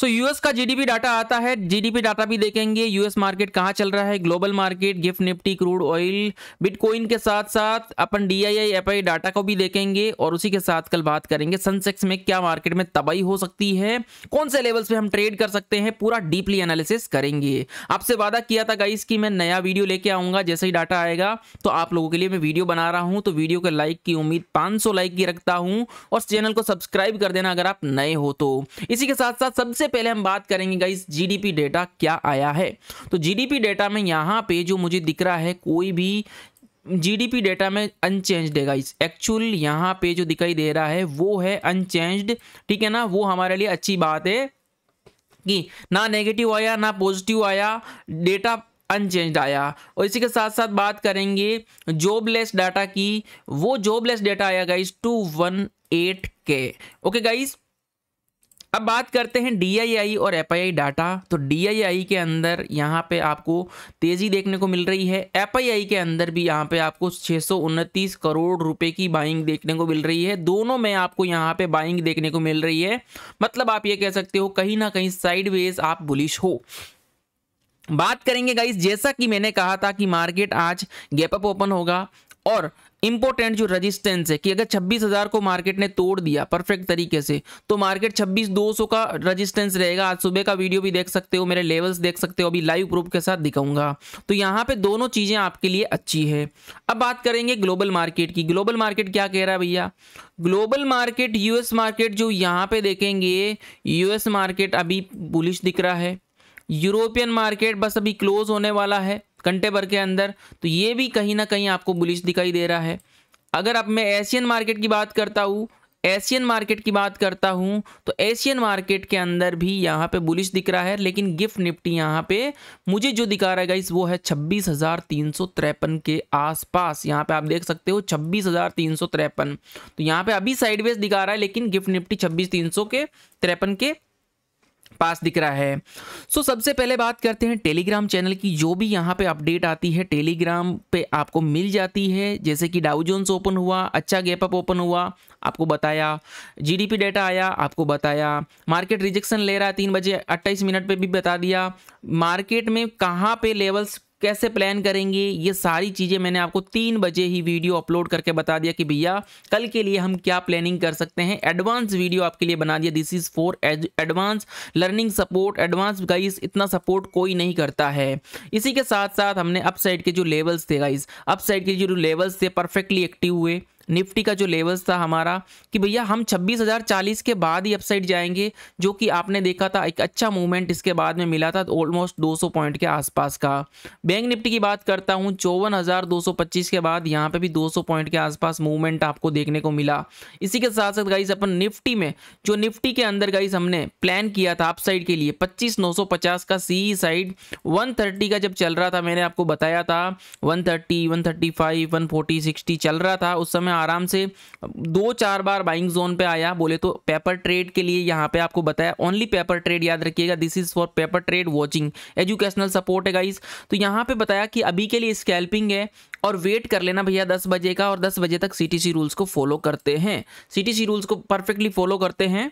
सो so, US का GDP data आता है जीडीपी डाटा भी देखेंगे यूएस मार्केट कहाँ चल रहा है global market gift Nifty crude oil bitcoin के साथ साथ अपन डीआईआई एफआई डाटा को भी देखेंगे और उसी के साथ कल बात करेंगे सनसेक्स में क्या मार्केट में तबाही हो सकती है कौन से लेवल्स पे हम ट्रेड कर सकते हैं पूरा डीपली एनालिसिस करेंगे आपसे वादा किया था गाइस की मैं नया वीडियो लेके आऊंगा जैसे ही डाटा आएगा तो आप लोगों के लिए मैं वीडियो बना रहा हूँ तो वीडियो के लाइक की उम्मीद पाँच लाइक की रखता हूँ और चैनल को सब्सक्राइब कर देना अगर आप नए हो तो इसी के साथ साथ सबसे सबसे पहले हम बात करेंगे गाइस जीडीपी डेटा क्या आया है तो जीडीपी डेटा में यहाँ पे जो मुझे दिख रहा है कोई भी जीडीपी डेटा में अनचेंज्ड है गाइस एक्चुअल यहाँ पे जो दिखाई दे रहा है वो है अनचेंज्ड ठीक है ना वो हमारे लिए अच्छी बात है कि ना नेगेटिव आया ना पॉजिटिव आया डेटा अनचेंज्ड आया और इसी के साथ साथ बात करेंगे जॉबलेस डाटा की वो जॉबलेस डाटा आया guys two one eight K okay guys अब बात करते हैं डी और एफ डाटा तो डी के अंदर यहाँ पे आपको तेज़ी देखने को मिल रही है एफ के अंदर भी यहाँ पे आपको छः करोड़ रुपए की बाइंग देखने को मिल रही है दोनों में आपको यहाँ पे बाइंग देखने को मिल रही है मतलब आप ये कह सकते हो कहीं ना कहीं साइडवेज आप बुलिश हो बात करेंगे गाइस जैसा कि मैंने कहा था कि मार्केट आज गैप अप ओपन होगा और इंपॉर्टेंट जो रजिस्टेंस है कि अगर 26,000 को मार्केट ने तोड़ दिया परफेक्ट तरीके से तो मार्केट 26,200 का रजिस्टेंस रहेगा आज सुबह का वीडियो भी देख सकते हो मेरे लेवल्स देख सकते हो अभी लाइव प्रूफ के साथ दिखाऊंगा तो यहाँ पे दोनों चीज़ें आपके लिए अच्छी है अब बात करेंगे ग्लोबल मार्केट की ग्लोबल मार्केट क्या कह रहा है भैया ग्लोबल मार्केट यूएस मार्केट जो यहाँ पे देखेंगे यूएस मार्केट अभी बुलिश दिख रहा है यूरोपियन मार्केट बस अभी क्लोज होने वाला है घंटे भर के अंदर तो ये भी कहीं ना कहीं आपको बुलिश दिखाई दे रहा है अगर अब मैं एशियन मार्केट की बात करता हूँ एशियन मार्केट की बात करता हूँ तो एशियन मार्केट के अंदर भी यहाँ पे बुलिश दिख रहा है लेकिन गिफ्ट निफ्टी यहाँ पे मुझे जो दिखा रहा है गाइस वो है छब्बीस हज़ार तीन सौ तिरपन के आसपास यहाँ पे आप देख सकते हो छब्बीस हज़ार तीन सौ तिरपन तो यहाँ पे अभी साइडवेज दिखा रहा है लेकिन गिफ्ट निफ्टी छब्बीस तीन सौ के तिरपन के पास दिख रहा है सो so, सबसे पहले बात करते हैं टेलीग्राम चैनल की जो भी यहाँ पे अपडेट आती है टेलीग्राम पे आपको मिल जाती है जैसे कि जोन्स ओपन हुआ अच्छा गैप अप ओपन हुआ आपको बताया जीडीपी डाटा आया आपको बताया मार्केट रिजेक्शन ले रहा है तीन बजे अट्ठाईस मिनट पे भी बता दिया मार्केट में कहाँ पे लेवल्स कैसे प्लान करेंगे ये सारी चीज़ें मैंने आपको तीन बजे ही वीडियो अपलोड करके बता दिया कि भैया कल के लिए हम क्या प्लानिंग कर सकते हैं एडवांस वीडियो आपके लिए बना दिया this is for advance learning support advance guys इतना सपोर्ट कोई नहीं करता है इसी के साथ साथ हमने अपसाइड के जो लेवल्स थे गाइस अपसाइड के जो लेवल्स थे परफेक्टली एक्टिव हुए निफ्टी का जो लेवल्स था हमारा कि भैया हम 26,040 के बाद ही अपसाइड जाएंगे जो कि आपने देखा था एक अच्छा मूवमेंट इसके बाद में मिला था ऑलमोस्ट 200 पॉइंट के आसपास का बैंक निफ्टी की बात करता हूँ चौवन के बाद यहाँ पे भी 200 पॉइंट के आसपास मूवमेंट आपको देखने को मिला इसी के साथ साथ गाइस अपन निफ्टी में जो निफ्टी के अंदर गाइस हमने प्लान किया था अपसाइड के लिए पच्चीस का सी साइड वन का जब चल रहा था मैंने आपको बताया था वन थर्टी वन थर्टी चल रहा था उस समय आराम से दो चार बार बाइंग जोन पे आया बोले तो पेपर ट्रेड के लिए यहाँ पे आपको बताया ओनली पेपर ट्रेड याद रखिएगा this is for paper trade watching educational support है गाइज तो यहाँ पे बताया कि अभी के लिए स्कैल्पिंग है और वेट कर लेना भैया दस बजे का और दस बजे तक सी रूल्स को फॉलो करते हैं सी रूल्स को परफेक्टली फॉलो करते हैं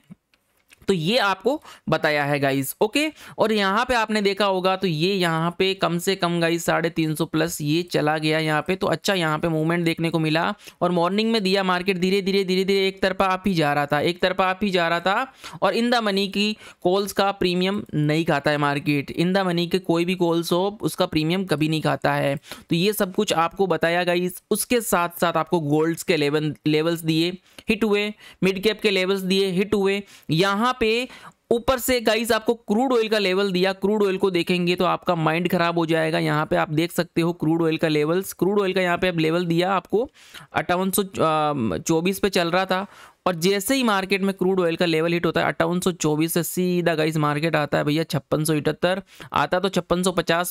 तो ये आपको बताया है गाइस ओके और यहाँ पे आपने देखा होगा तो ये यहाँ पे कम से कम गाइज साढ़े तीन सौ प्लस ये चला गया यहाँ पे तो अच्छा यहाँ पे मूवमेंट देखने को मिला और मॉर्निंग में दिया मार्केट धीरे धीरे धीरे धीरे एक तरफा आप ही जा रहा था एक तरफा आप ही जा रहा था और इन द मनी की कॉल्स का प्रीमियम नहीं खाता है मार्केट इन द मनी के कोई भी कॉल्स हो उसका प्रीमियम कभी नहीं खाता है तो ये सब कुछ आपको बताया गाइज उसके साथ साथ आपको गोल्ड्स के लेवल लेवल्स दिए हिट हुए मिड कैप के लेवल्स दिए हिट हुए यहाँ यहाँ पे ऊपर से गाइस आपको क्रूड ऑयल का लेवल दिया क्रूड ऑयल को देखेंगे तो आपका माइंड खराब हो जाएगा यहाँ पे आप देख सकते हो क्रूड ऑयल का लेवल्स क्रूड ऑयल का यहाँ पे आप लेवल दिया आपको अट्ठावन पे चल रहा था और जैसे ही मार्केट में क्रूड ऑयल का लेवल हिट होता है अट्ठावन से सीधा गाइज मार्केट आता है भैया छप्पन आता तो छप्पन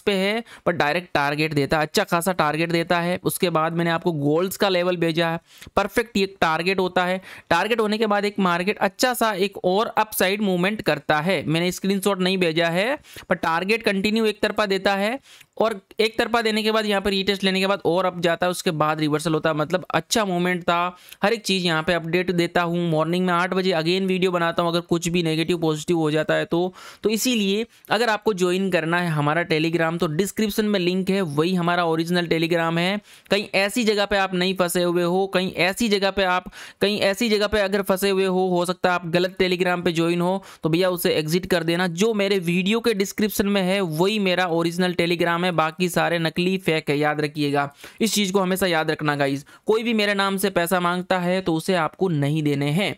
पे है पर डायरेक्ट टारगेट देता है अच्छा खासा टारगेट देता है उसके बाद मैंने आपको गोल्ड्स का लेवल भेजा है परफेक्ट ये टारगेट होता है टारगेट होने के बाद एक मार्केट अच्छा सा एक और अपसाइड मूवमेंट करता है मैंने स्क्रीन नहीं भेजा है पर टारगेट कंटिन्यू एक तरफा देता है और एक तरफा देने के बाद यहाँ पर रीटेस्ट लेने के बाद और अप जाता है उसके बाद रिवर्सल होता है मतलब अच्छा मोमेंट था हर एक चीज़ यहाँ पे अपडेट देता हूँ मॉर्निंग में आठ बजे अगेन वीडियो बनाता हूँ अगर कुछ भी नेगेटिव पॉजिटिव हो जाता है तो तो इसीलिए अगर आपको ज्वाइन करना है हमारा टेलीग्राम तो डिस्क्रिप्शन में लिंक है वही हमारा ओरिजिनल टेलीग्राम है कहीं ऐसी जगह पर आप नहीं फंसे हुए हो कहीं ऐसी जगह पर आप कहीं ऐसी जगह पर अगर फंसे हुए हो हो सकता है आप गलत टेलीग्राम पर ज्वाइन हो तो भैया उसे एग्जिट कर देना जो मेरे वीडियो के डिस्क्रिप्शन में है वही मेरा ओरिजिनल टेलीग्राम नाम है बाकी सारे नकली फेक है याद रखिएगा इस चीज़ को हमेशा याद रखना गाइज कोई भी मेरे नाम से पैसा मांगता है तो उसे आपको नहीं देने हैं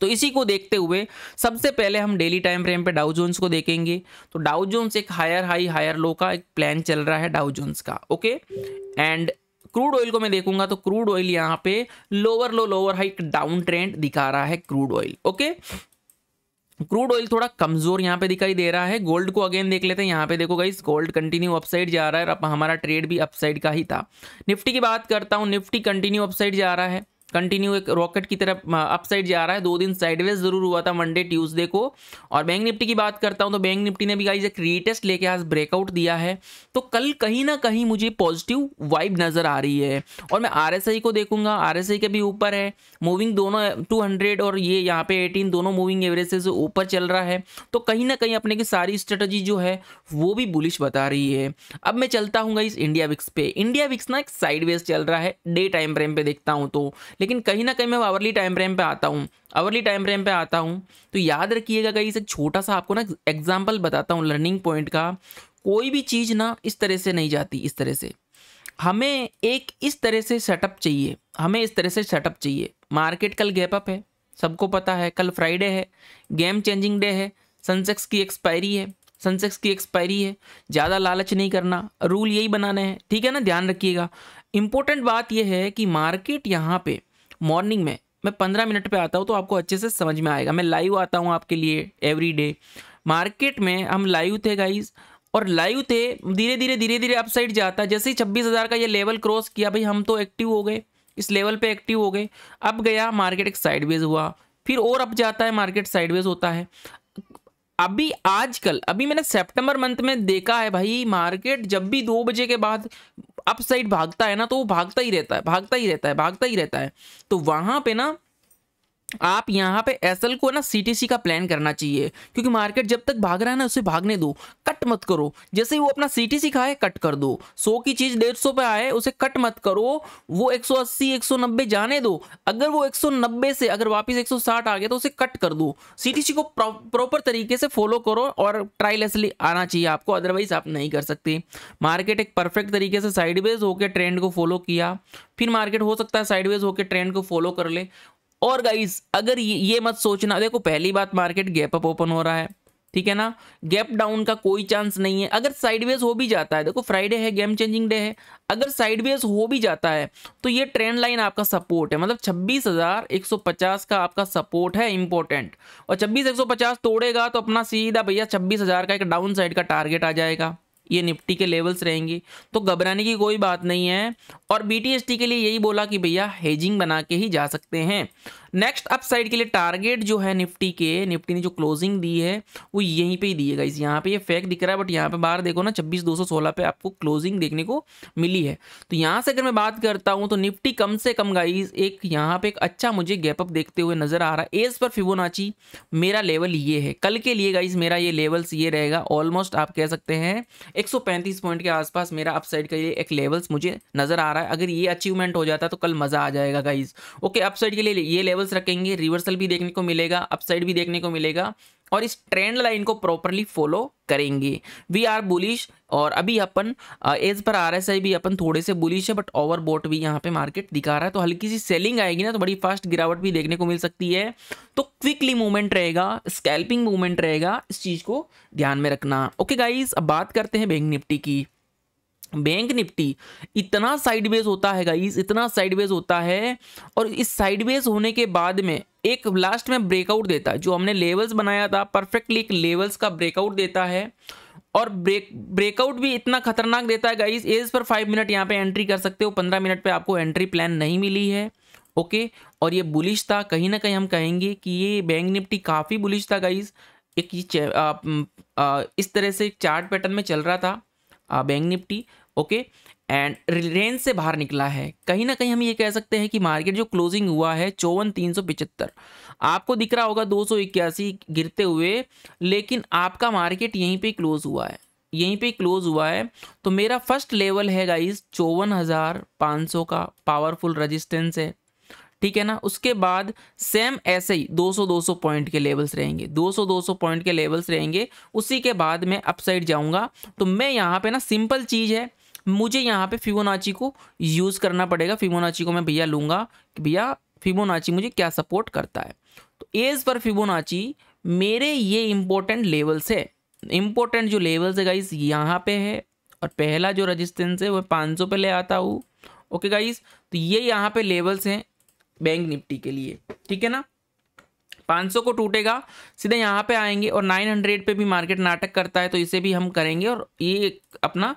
तो इसी को देखते हुए सबसे पहले हम डेली टाइम फ्रेम पे डाउ जोन्स को देखेंगे तो डाउ जोन्स एक हायर हाई हायर लो का एक प्लान चल रहा है डाउ जोन्स का ओके एंड क्रूड ऑयल को मैं देखूंगा तो क्रूड ऑयल यहाँ पे lower low lower high down trend दिखा रहा है crude oil okay crude oil थोड़ा कमजोर यहाँ पे दिखाई दे रहा है गोल्ड को अगेन देख लेते हैं यहाँ पे देखो गाइस गोल्ड कंटिन्यू अपसाइड जा रहा है और हमारा ट्रेड भी अपसाइड का ही था निफ्टी की बात करता हूँ निफ्टी कंटिन्यू अपसाइड जा रहा है कंटिन्यू एक रॉकेट की तरफ अपसाइड जा रहा है दो दिन साइडवेज जरूर हुआ था मंडे ट्यूसडे को और बैंक निफ्टी की बात करता हूं तो बैंक निफ्टी ने भी गाइज एक रीटेस्ट लेके आज ब्रेकआउट दिया है तो कल कहीं ना कहीं मुझे पॉजिटिव वाइब नजर आ रही है और मैं आर को देखूंगा आर के भी ऊपर है मूविंग दोनों टू और ये यहाँ पे एटीन दोनों मूविंग एवरेज से ऊपर चल रहा है तो कहीं ना कहीं अपने की सारी स्ट्रेटजी जो है वो भी बुलिश बता रही है अब मैं चलता हूँ इस इंडिया विक्स पे इंडिया विक्स ना एक साइडवेज चल रहा है डे टाइम फ्रेम पे देखता हूँ तो लेकिन कहीं ना कहीं मैं आवरली टाइम फ्रेम पे आता हूँ आवरली टाइम फ्रेम पे आता हूँ तो याद रखिएगा कहीं एक छोटा सा आपको ना एग्जाम्पल बताता हूँ लर्निंग पॉइंट का कोई भी चीज़ ना इस तरह से नहीं जाती इस तरह से हमें एक इस तरह से सेटअप चाहिए हमें इस तरह से सेटअप चाहिए मार्केट कल गैप अप है सबको पता है कल फ्राइडे है गेम चेंजिंग डे है सनसेक्स की एक्सपायरी है सेंसेक्स की एक्सपायरी है ज़्यादा लालच नहीं करना रूल यही बनाना है ठीक है ना ध्यान रखिएगा इंपॉर्टेंट बात यह है कि मार्केट यहाँ पे मॉर्निंग में मैं पंद्रह मिनट पे आता हूँ तो आपको अच्छे से समझ में आएगा मैं लाइव आता हूँ आपके लिए एवरी डे मार्केट में हम लाइव थे गाइज और लाइव थे धीरे धीरे धीरे धीरे अपसाइड जाता जैसे ही छब्बीस हज़ार का ये लेवल क्रॉस किया भाई हम तो एक्टिव हो गए इस लेवल पर एक्टिव हो गए अब गया मार्केट एक साइडवेज हुआ फिर और अब जाता है मार्केट साइडवेज होता है अभी आजकल अभी मैंने सितंबर मंथ में देखा है भाई मार्केट जब भी दो बजे के बाद अपसाइड भागता है ना तो वो भागता ही रहता है भागता ही रहता है भागता ही रहता है तो वहां पे ना आप यहाँ पे एस को ना सी का प्लान करना चाहिए क्योंकि मार्केट जब तक भाग रहा है ना उसे भागने दो कट मत करो जैसे वो अपना सी टी खाए कट कर दो सौ की चीज डेढ़ सौ पे आए उसे कट मत करो वो 180 190 जाने दो अगर वो 190 से अगर वापस 160 आ गया तो उसे कट कर दो सी को प्रॉपर तरीके से फॉलो करो और ट्रायल एसली आना चाहिए आपको अदरवाइज आप नहीं कर सकते मार्केट एक परफेक्ट तरीके से साइडवेज होकर ट्रेंड को फॉलो किया फिर मार्केट हो सकता है साइडवेज होकर ट्रेंड को फॉलो कर ले और गाइज अगर ये, ये मत सोचना देखो पहली बात मार्केट गैप अप ओपन हो रहा है ठीक है ना गैप डाउन का कोई चांस नहीं है अगर साइडवेज हो भी जाता है देखो फ्राइडे है गेम चेंजिंग डे है अगर साइडवेज हो भी जाता है तो ये ट्रेंड लाइन आपका सपोर्ट है मतलब 26,150 का आपका सपोर्ट है इंपॉर्टेंट और 26,150 तोड़ेगा तो अपना सीधा भैया 26,000 का एक डाउन साइड का टारगेट आ जाएगा ये निफ्टी के लेवल्स रहेंगे तो घबराने की कोई बात नहीं है और बी के लिए यही बोला कि भैया हेजिंग बना के ही जा सकते हैं नेक्स्ट अपसाइड के लिए टारगेट जो है निफ्टी के निफ्टी ने जो क्लोजिंग दी है वो यहीं पे ही दी है गाइस यहाँ पे ये फेक दिख रहा है बट यहाँ पे बाहर देखो ना छब्बीस दो सौ सोलह पे आपको क्लोजिंग देखने को मिली है तो यहाँ से अगर मैं बात करता हूँ तो निफ्टी कम से कम गाइज एक यहाँ पे एक अच्छा मुझे गैपअप देखते हुए नजर आ रहा है एज पर फिबोनाची मेरा लेवल ये है कल के लिए गाइज मेरा ये लेवल्स ये रहेगा ऑलमोस्ट आप कह सकते हैं एक पॉइंट के आसपास मेरा अपसाइड का ये एक लेवल्स मुझे नजर आ रहा है अगर ये अचीवमेंट हो जाता तो कल मजा आ जाएगा गाइज ओके अपसाइड के लिए ये लेवल लेवल्स रखेंगे रिवर्सल भी देखने को मिलेगा अपसाइड भी देखने को मिलेगा और इस ट्रेंड लाइन को प्रॉपरली फॉलो करेंगे वी आर बुलिश और अभी अपन एज पर आर एस आई भी अपन थोड़े से बुलिश है बट ओवर बोट भी यहाँ पे मार्केट दिखा रहा है तो हल्की सी सेलिंग आएगी ना तो बड़ी फास्ट गिरावट भी देखने को मिल सकती है तो क्विकली मूवमेंट रहेगा स्कैल्पिंग मूवमेंट रहेगा इस चीज़ को ध्यान में रखना ओके गाइज अब बात करते हैं बैंक निफ्टी की बैंक निफ्टी इतना साइडवेज होता है गाइस इतना साइडवेज होता है और इस साइडवेज होने के बाद में एक लास्ट में ब्रेकआउट देता है जो हमने लेवल्स बनाया था परफेक्टली एक लेवल्स का ब्रेकआउट देता है और ब्रेक ब्रेकआउट भी इतना खतरनाक देता है गाइस एज पर फाइव मिनट यहाँ पे एंट्री कर सकते हो पंद्रह मिनट पे आपको एंट्री प्लान नहीं मिली है ओके और ये बुलिश था कहीं ना कहीं हम कहेंगे कि ये बैंक निफ्टी काफ़ी बुलिश था गाइस एक ये इस तरह से चार्ट पैटर्न में चल रहा था Bank Nifty okay and range से बाहर निकला है कहीं ना कहीं हम ये कह सकते हैं कि मार्केट जो क्लोजिंग हुआ है चौवन तीन सौ पिचहत्तर आपको दिख रहा होगा दो सौ इक्यासी गिरते हुए लेकिन आपका मार्केट यहीं पे क्लोज हुआ है यहीं पे क्लोज हुआ है तो मेरा फर्स्ट लेवल है गाइस चौवन हज़ार पाँच सौ का पावरफुल रजिस्टेंस है ठीक है ना उसके बाद सेम ऐसे ही 200 200 पॉइंट के लेवल्स रहेंगे 200 200 पॉइंट के लेवल्स रहेंगे उसी के बाद मैं अपसाइड जाऊंगा तो मैं यहाँ पे ना सिंपल चीज़ है मुझे यहाँ पे फिबोनाची को यूज़ करना पड़ेगा फिबोनाची को मैं भैया लूँगा कि भैया फिबोनाची मुझे क्या सपोर्ट करता है तो एज पर फिबोनाची मेरे ये इम्पोर्टेंट लेवल्स है इम्पोर्टेंट जो लेवल्स है गाइस यहाँ पे है और पहला जो रजिस्टेंस है वह पाँच सौ पे ले आता हूँ ओके गाइस तो ये यहाँ पे लेवल्स हैं बैंक निफ्टी के लिए ठीक है ना 500 को टूटेगा सीधे यहाँ पे आएंगे और 900 पे भी मार्केट नाटक करता है तो इसे भी हम करेंगे और ये अपना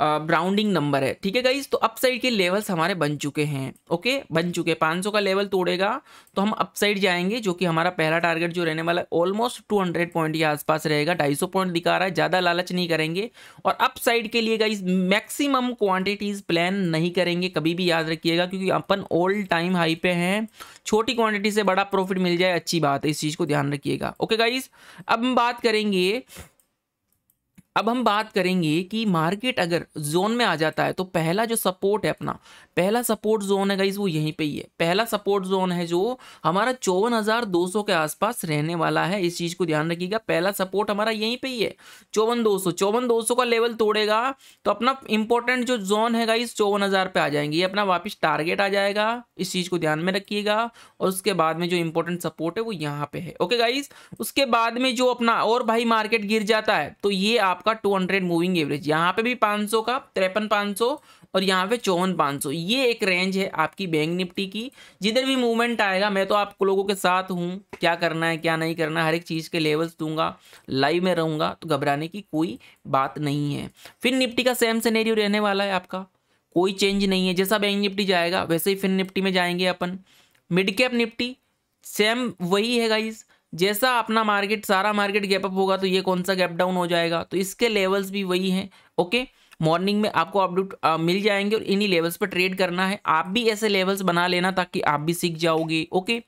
ब्राउंडिंग नंबर है ठीक है गाइज तो अपसाइड के लेवल्स हमारे बन चुके हैं ओके बन चुके पाँच का लेवल तोड़ेगा तो हम अपसाइड जाएंगे जो कि हमारा पहला टारगेट जो रहने वाला है ऑलमोस्ट टू हंड्रेड पॉइंट के आसपास रहेगा ढाई सौ पॉइंट दिखा रहा है ज़्यादा लालच नहीं करेंगे और अपसाइड के लिए गाइज मैक्सिमम क्वान्टिटीज प्लान नहीं करेंगे कभी भी याद रखिएगा क्योंकि अपन ओल्ड टाइम हाई पे हैं छोटी क्वान्टिटी से बड़ा प्रॉफिट मिल जाए अच्छी बात है इस चीज़ को ध्यान रखिएगा ओके गाइज अब हम बात करेंगे अब हम बात करेंगे कि मार्केट अगर जोन में आ जाता है तो पहला जो सपोर्ट है अपना पहला सपोर्ट जोन है गाइज वो यहीं पे ही है पहला सपोर्ट जोन है जो हमारा चौवन हज़ार दो सौ के आसपास रहने वाला है इस चीज़ को ध्यान रखिएगा पहला सपोर्ट हमारा यहीं पे ही है चौवन दो सौ चौवन दो सौ का लेवल तोड़ेगा तो अपना इंपॉर्टेंट जो जोन है गाइज चौवन हज़ार पे आ जाएंगे ये अपना वापस टारगेट आ जाएगा इस चीज़ को ध्यान में रखिएगा और उसके बाद में जो इंपॉर्टेंट सपोर्ट है वो यहाँ पे है ओके गाइज उसके बाद में जो अपना और भाई मार्केट गिर जाता है तो ये आप आपका 200 मूविंग एवरेज यहाँ पे भी 500 का तिरपन पाँच और यहाँ पे चौवन पाँच ये एक रेंज है आपकी बैंक निफ्टी की जिधर भी मूवमेंट आएगा मैं तो आप लोगों के साथ हूँ क्या करना है क्या नहीं करना हर एक चीज़ के लेवल्स दूंगा लाइव में रहूँगा तो घबराने की कोई बात नहीं है फिर निफ्टी का सेम सिनेरियो रहने वाला है आपका कोई चेंज नहीं है जैसा बैंक निफ्टी जाएगा वैसे ही फिर निफ्टी में जाएंगे अपन मिड कैप निफ्टी सेम वही है गाइज जैसा अपना मार्केट सारा मार्केट गैप अप होगा तो ये कौन सा गैप डाउन हो जाएगा तो इसके लेवल्स भी वही हैं ओके मॉर्निंग में आपको अपडेट मिल जाएंगे और इन्हीं लेवल्स पर ट्रेड करना है आप भी ऐसे लेवल्स बना लेना ताकि आप भी सीख जाओगे ओके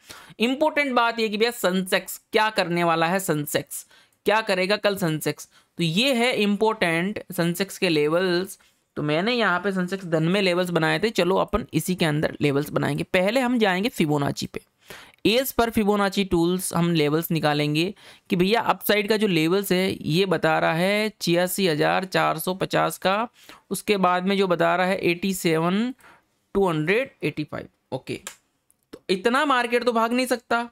इंपॉर्टेंट बात यह कि भैया सनसेक्स क्या करने वाला है सनसेक्स क्या करेगा कल सनसेक्स तो ये है इंपॉर्टेंट सनसेक्स के लेवल्स तो मैंने यहाँ पे सनसेक्स धन में लेवल्स बनाए थे चलो अपन इसी के अंदर लेवल्स बनाएंगे पहले हम जाएंगे फिबोनाची पे एज पर फिबोनाची टूल्स हम लेवल्स निकालेंगे कि भैया अपसाइड का जो लेवल्स है ये बता रहा है छियासी हज़ार चार सौ पचास का उसके बाद में जो बता रहा है eighty seven two hundred eighty five okay तो इतना मार्केट तो भाग नहीं सकता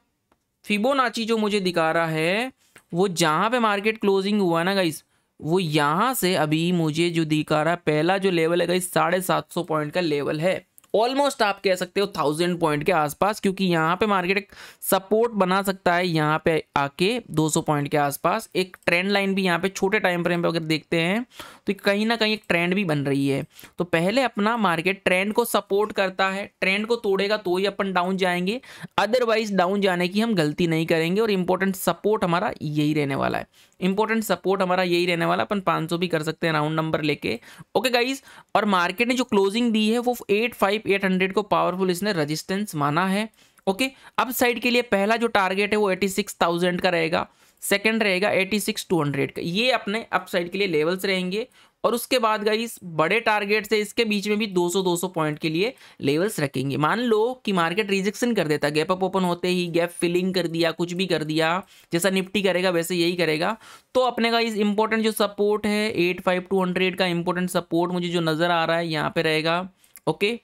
फिबोनाची जो मुझे दिखा रहा है वो जहाँ पे मार्केट क्लोजिंग हुआ ना गाइस वो यहाँ से अभी मुझे जो दिखा रहा है पहला जो लेवल है गाइस साढ़े सात सौ पॉइंट का लेवल है ऑलमोस्ट आप कह सकते हो थाउजेंड पॉइंट के आसपास क्योंकि यहाँ पे मार्केट एक सपोर्ट बना सकता है यहाँ पे आके 200 पॉइंट के आसपास एक ट्रेंड लाइन भी यहाँ पे छोटे टाइम फ्रेम पे अगर देखते हैं तो कहीं ना कहीं एक ट्रेंड भी बन रही है तो पहले अपना मार्केट ट्रेंड को सपोर्ट करता है ट्रेंड को तोड़ेगा तो ही अपन डाउन जाएंगे अदरवाइज डाउन जाने की हम गलती नहीं करेंगे और इंपॉर्टेंट सपोर्ट हमारा यही रहने वाला है इंपॉर्टेंट सपोर्ट हमारा यही रहने वाला अपन 500 भी कर सकते हैं राउंड नंबर लेके ओके गाइज और मार्केट ने जो क्लोजिंग दी है वो एट फाइव एट हंड्रेड को पावरफुल इसने रजिस्टेंस माना है ओके अब साइड के लिए पहला जो टारगेट है वो एटी सिक्स थाउजेंड का रहेगा सेकेंड रहेगा एटी सिक्स टू हंड्रेड का ये अपने अपसाइड के लिए लेवल्स रहेंगे और उसके बाद गाइस बड़े टारगेट से इसके बीच में भी 200 200 पॉइंट के लिए लेवल्स रखेंगे मान लो कि मार्केट रिजेक्शन कर देता गैप अप ओपन होते ही गैप फिलिंग कर दिया कुछ भी कर दिया जैसा निफ्टी करेगा वैसे यही करेगा तो अपने का इस इम्पोर्टेंट जो सपोर्ट है एट फाइव टू हंड्रेड का इम्पोर्टेंट सपोर्ट मुझे जो नज़र आ रहा है यहाँ पर रहेगा ओके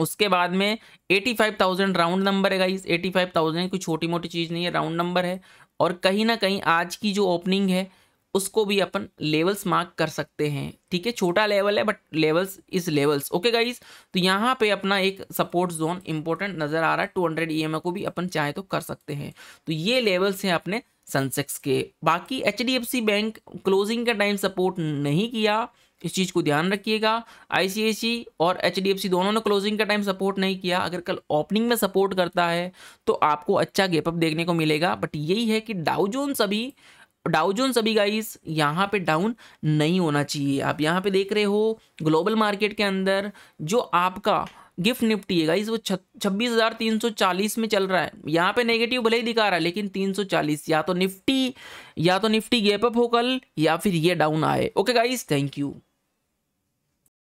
उसके बाद में 85,000 राउंड नंबर है गाइस 85,000 कोई छोटी मोटी चीज़ नहीं है राउंड नंबर है और कहीं ना कहीं आज की जो ओपनिंग है उसको भी अपन लेवल्स मार्क कर सकते हैं ठीक है छोटा लेवल है but levels is levels okay guys तो यहाँ पे अपना एक सपोर्ट जोन इंपॉर्टेंट नज़र आ रहा है टू हंड्रेड ई को भी अपन चाहे तो कर सकते हैं तो ये लेवल्स हैं अपने सेंसेक्स के बाकी एच बैंक क्लोजिंग का टाइम सपोर्ट नहीं किया इस चीज़ को ध्यान रखिएगा आईसीआईसी और एच दोनों ने क्लोजिंग का टाइम सपोर्ट नहीं किया अगर कल ओपनिंग में सपोर्ट करता है तो आपको अच्छा गेपअप देखने को मिलेगा बट यही है कि डाउजोन सभी डाउजोन सभी गाइस यहाँ पे डाउन नहीं होना चाहिए आप यहाँ पे देख रहे हो ग्लोबल मार्केट के अंदर जो आपका गिफ्ट निफ्टी है गाइस वो छब्बीस हज़ार तीन सौ चालीस में चल रहा है यहाँ पे नेगेटिव भले ही दिखा रहा है लेकिन तीन सौ चालीस या तो निफ्टी या तो निफ्टी गैपअप हो कल या फिर ये डाउन आए ओके गाइस थैंक यू